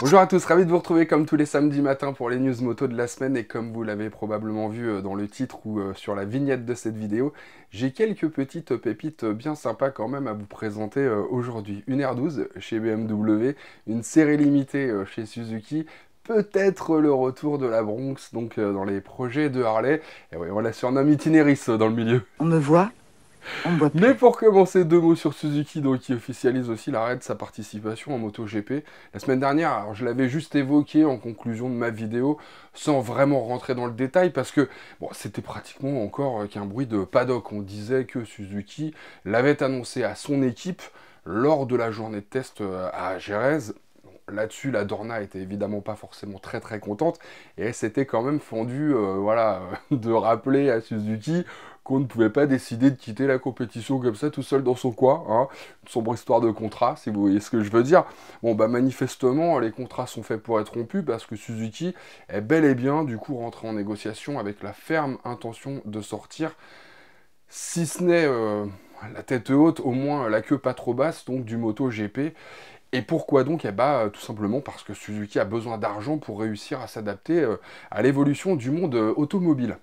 Bonjour à tous, ravi de vous retrouver comme tous les samedis matins pour les news moto de la semaine et comme vous l'avez probablement vu euh, dans le titre ou euh, sur la vignette de cette vidéo, j'ai quelques petites pépites bien sympas quand même à vous présenter euh, aujourd'hui. Une R12 chez BMW, une série limitée chez Suzuki, peut-être le retour de la Bronx donc dans les projets de Harley. Et oui, on la surnomme Itineris dans le milieu. On me voit mais pour commencer, deux mots sur Suzuki, qui officialise aussi l'arrêt de sa participation en MotoGP. La semaine dernière, alors je l'avais juste évoqué en conclusion de ma vidéo, sans vraiment rentrer dans le détail, parce que c'était pratiquement encore qu'un bruit de paddock. On disait que Suzuki l'avait annoncé à son équipe lors de la journée de test euh, à Jerez là-dessus, la Dorna était évidemment pas forcément très très contente et elle s'était quand même fendue, euh, voilà, de rappeler à Suzuki qu'on ne pouvait pas décider de quitter la compétition comme ça, tout seul dans son coin. Une hein. sombre histoire de contrat, si vous voyez ce que je veux dire. Bon, bah manifestement, les contrats sont faits pour être rompus parce que Suzuki est bel et bien, du coup, rentré en négociation avec la ferme intention de sortir, si ce n'est euh, la tête haute, au moins la queue pas trop basse, donc du moto GP. Et pourquoi donc Eh bah, tout simplement parce que Suzuki a besoin d'argent pour réussir à s'adapter euh, à l'évolution du monde euh, automobile.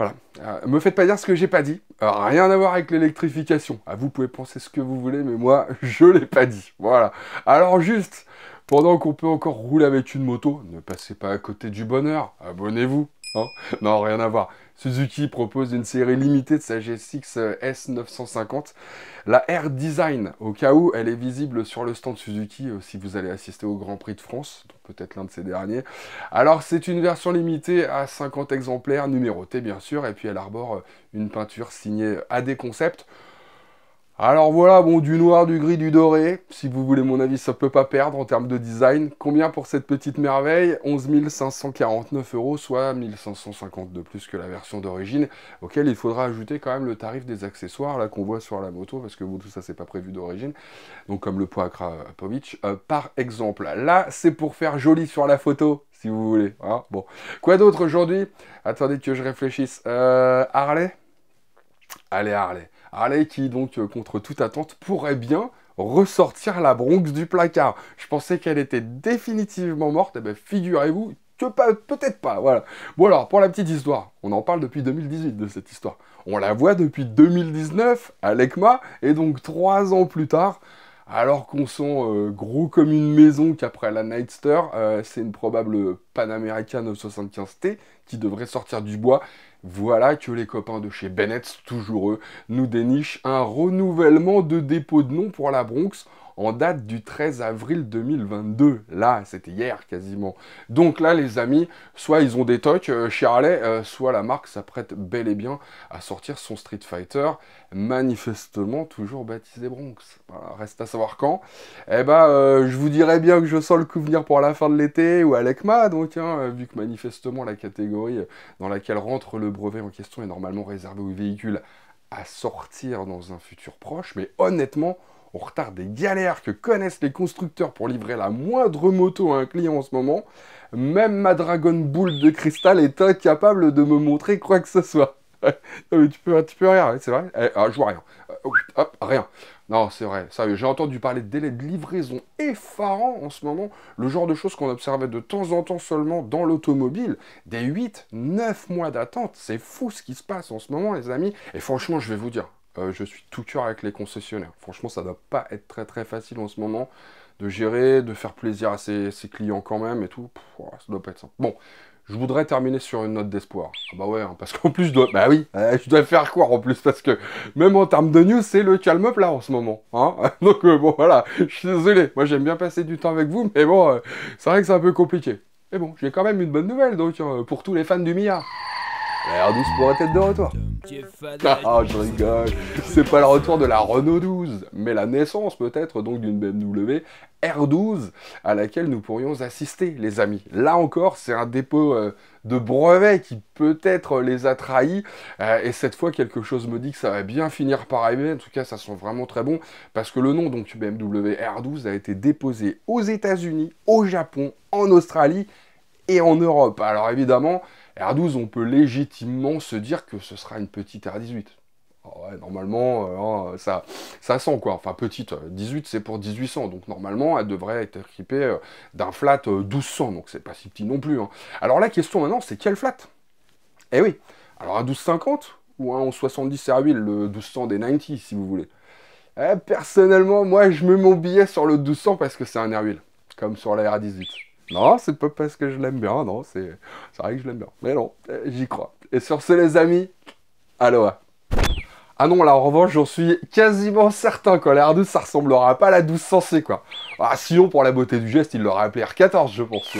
Voilà. Euh, me faites pas dire ce que j'ai pas dit. Euh, rien à voir avec l'électrification. Ah, vous pouvez penser ce que vous voulez, mais moi, je l'ai pas dit. Voilà. Alors juste, pendant qu'on peut encore rouler avec une moto, ne passez pas à côté du bonheur. Abonnez-vous. Hein non, rien à voir. Suzuki propose une série limitée de sa GSX euh, S950, la R Design. Au cas où, elle est visible sur le stand Suzuki euh, si vous allez assister au Grand Prix de France, peut-être l'un de ces derniers. Alors, c'est une version limitée à 50 exemplaires, numérotée bien sûr, et puis elle arbore euh, une peinture signée AD Concept. Alors voilà, bon, du noir, du gris, du doré. Si vous voulez mon avis, ça peut pas perdre en termes de design. Combien pour cette petite merveille 11 549 euros, soit 1550 de plus que la version d'origine, auquel il faudra ajouter quand même le tarif des accessoires là qu'on voit sur la moto, parce que bon, tout ça, c'est pas prévu d'origine. Donc comme le poids à euh, euh, par exemple. Là, c'est pour faire joli sur la photo, si vous voulez. Hein. bon. Quoi d'autre aujourd'hui Attendez que je réfléchisse. Euh, Harley Allez, Harley. Allez, qui, donc, euh, contre toute attente, pourrait bien ressortir la Bronx du placard. Je pensais qu'elle était définitivement morte, et eh bien figurez-vous que peut-être pas, voilà. Bon alors, pour la petite histoire, on en parle depuis 2018 de cette histoire. On la voit depuis 2019 à l'ECMA, et donc trois ans plus tard, alors qu'on sent euh, gros comme une maison qu'après la Nightster, euh, c'est une probable Panamérica 75T qui devrait sortir du bois voilà que les copains de chez Bennett, toujours eux, nous dénichent un renouvellement de dépôt de nom pour la Bronx en date du 13 avril 2022. Là, c'était hier quasiment. Donc là, les amis, soit ils ont des tocs euh, chez Harley, euh, soit la marque s'apprête bel et bien à sortir son Street Fighter, manifestement toujours baptisé Bronx. reste à savoir quand. Eh ben, euh, je vous dirais bien que je sens le coup venir pour la fin de l'été ou à l'ECMA, donc, vu que manifestement la catégorie dans laquelle rentre le le brevet en question est normalement réservé aux véhicules à sortir dans un futur proche, mais honnêtement, au retard des galères que connaissent les constructeurs pour livrer la moindre moto à un client en ce moment, même ma Dragon Ball de cristal est incapable de me montrer quoi que ce soit tu peux, tu peux rien, c'est vrai eh, ah, Je vois rien. Euh, oh, hop, rien. Non, c'est vrai, J'ai entendu parler de délais de livraison effarants en ce moment, le genre de choses qu'on observait de temps en temps seulement dans l'automobile. Des 8, 9 mois d'attente, c'est fou ce qui se passe en ce moment, les amis. Et franchement, je vais vous dire, euh, je suis tout cœur avec les concessionnaires. Franchement, ça ne doit pas être très très facile en ce moment de gérer, de faire plaisir à ses, clients quand même et tout. ça doit pas être simple. Bon, je voudrais terminer sur une note d'espoir. Ah bah ouais, hein, parce qu'en plus, je dois... Bah oui, tu euh, je dois faire croire en plus, parce que même en termes de news, c'est le calme là en ce moment. Hein. Donc euh, bon, voilà, je suis désolé. Moi, j'aime bien passer du temps avec vous, mais bon, euh, c'est vrai que c'est un peu compliqué. Mais bon, j'ai quand même une bonne nouvelle, donc, pour tous les fans du milliard. R12 pourrait être de retour. Ah, je rigole. C'est pas le retour de la Renault 12, mais la naissance peut-être donc d'une BMW R12 à laquelle nous pourrions assister, les amis. Là encore, c'est un dépôt euh, de brevets qui peut-être les a trahis. Euh, et cette fois, quelque chose me dit que ça va bien finir par arriver. En tout cas, ça sent vraiment très bon parce que le nom donc BMW R12 a été déposé aux États-Unis, au Japon, en Australie et en Europe. Alors évidemment, R12, on peut légitimement se dire que ce sera une petite R18. Ah normalement, euh, hein, ça, ça sent quoi. Enfin, petite, 18, euh, c'est pour 1800. Donc, normalement, elle devrait être équipée euh, d'un flat 1200. Donc, c'est pas si petit non plus. Hein. Alors, la question maintenant, c'est quel flat Eh oui. Alors, un 1250 ou un 1170 r le 1200 des 90, si vous voulez. Eh, personnellement, moi, je mets mon billet sur le 1200 parce que c'est un r comme sur la R18. Non, c'est pas parce que je l'aime bien, non, c'est vrai que je l'aime bien. Mais non, euh, j'y crois. Et sur ce, les amis, aloha. Ah non, là, en revanche, j'en suis quasiment certain que la r ça ressemblera pas à la douce sensée, quoi. Ah, sinon, pour la beauté du geste, il l'aurait appelé R14, je pense.